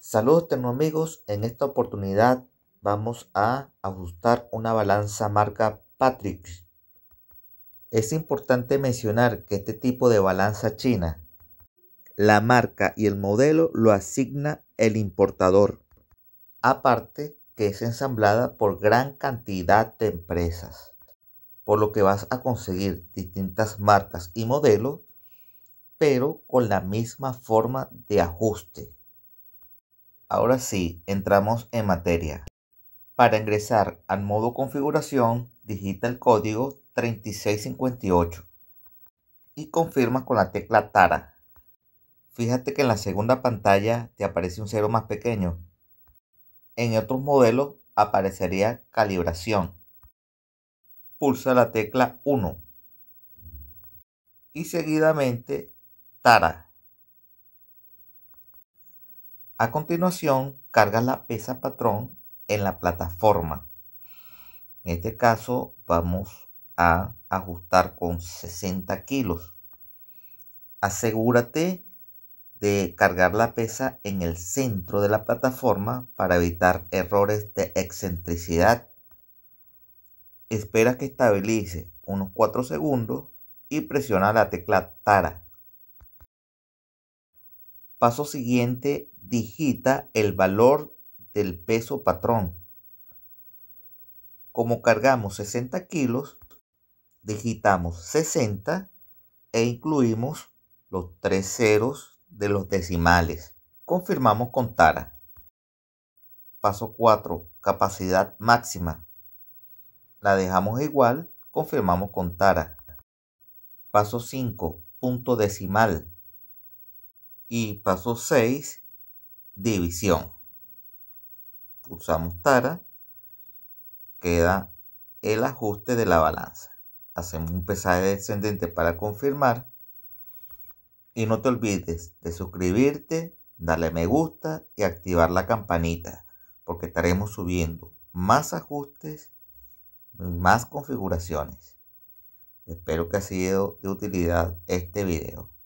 Saludos amigos, en esta oportunidad vamos a ajustar una balanza marca Patrick. Es importante mencionar que este tipo de balanza china, la marca y el modelo lo asigna el importador. Aparte que es ensamblada por gran cantidad de empresas, por lo que vas a conseguir distintas marcas y modelos, pero con la misma forma de ajuste. Ahora sí, entramos en materia. Para ingresar al modo configuración, digita el código 3658 y confirma con la tecla Tara. Fíjate que en la segunda pantalla te aparece un cero más pequeño. En otros modelos aparecería calibración. Pulsa la tecla 1 y seguidamente Tara. A continuación, carga la pesa patrón en la plataforma. En este caso vamos a ajustar con 60 kilos. Asegúrate de cargar la pesa en el centro de la plataforma para evitar errores de excentricidad. Espera que estabilice unos 4 segundos y presiona la tecla Tara. Paso siguiente, digita el valor del peso patrón. Como cargamos 60 kilos, digitamos 60 e incluimos los tres ceros de los decimales. Confirmamos con Tara. Paso 4. Capacidad máxima. La dejamos igual, confirmamos con Tara. Paso 5. Punto decimal. Y paso 6 división. Pulsamos tara, queda el ajuste de la balanza. Hacemos un pesaje descendente para confirmar. Y no te olvides de suscribirte, darle me gusta y activar la campanita, porque estaremos subiendo más ajustes, más configuraciones. Espero que ha sido de utilidad este video.